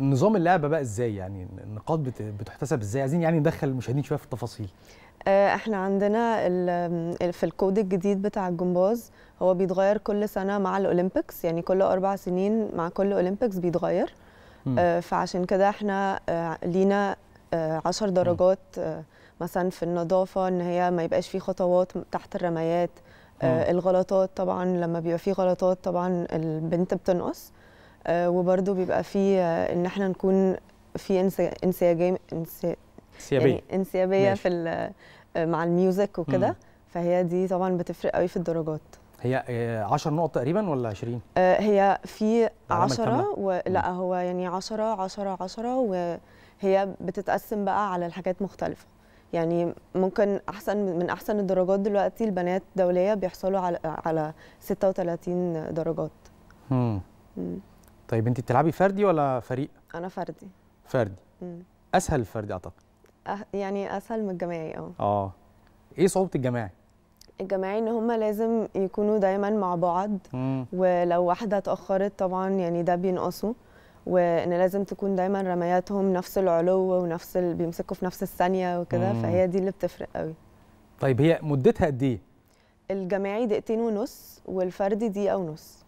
نظام اللعبه بقى ازاي يعني النقاط بتحتسب ازاي عايزين يعني ندخل المشاهدين شويه في التفاصيل آه، احنا عندنا في الكود الجديد بتاع الجمباز هو بيتغير كل سنه مع الاولمبيكس يعني كل اربع سنين مع كل اولمبيكس بيتغير آه، فعشان كده احنا آه، لينا عشر درجات مثلا في النظافه ان هي ما يبقاش في خطوات تحت الرميات الغلطات طبعا لما بيبقى في غلطات طبعا البنت بتنقص آه، وبرده بيبقى فيه آه، ان احنا نكون في انسيابيه انسيابيه يعني انسيابيه في آه، مع الميوزك وكده فهي دي طبعا بتفرق قوي في الدرجات هي 10 نقط تقريبا ولا 20 هي في 10 لا هو يعني 10 10 10 وهي بتتقسم بقى على الحاجات مختلفه يعني ممكن احسن من احسن الدرجات دلوقتي البنات دوليه بيحصلوا على على 36 درجات امم طيب انت بتلعبي فردي ولا فريق؟ انا فردي فردي مم. اسهل الفردي اعتقد أه يعني اسهل من الجماعي اه اه ايه صعوبه الجماعي؟ الجماعي ان هم لازم يكونوا دايما مع بعض مم. ولو واحده اتاخرت طبعا يعني ده بينقصوا وان لازم تكون دايما رمياتهم نفس العلو ونفس ال... بيمسكوا في نفس الثانيه وكده فهي دي اللي بتفرق قوي طيب هي مدتها قد ايه الجماعي دقيقتين ونص والفردي دقيقه ونص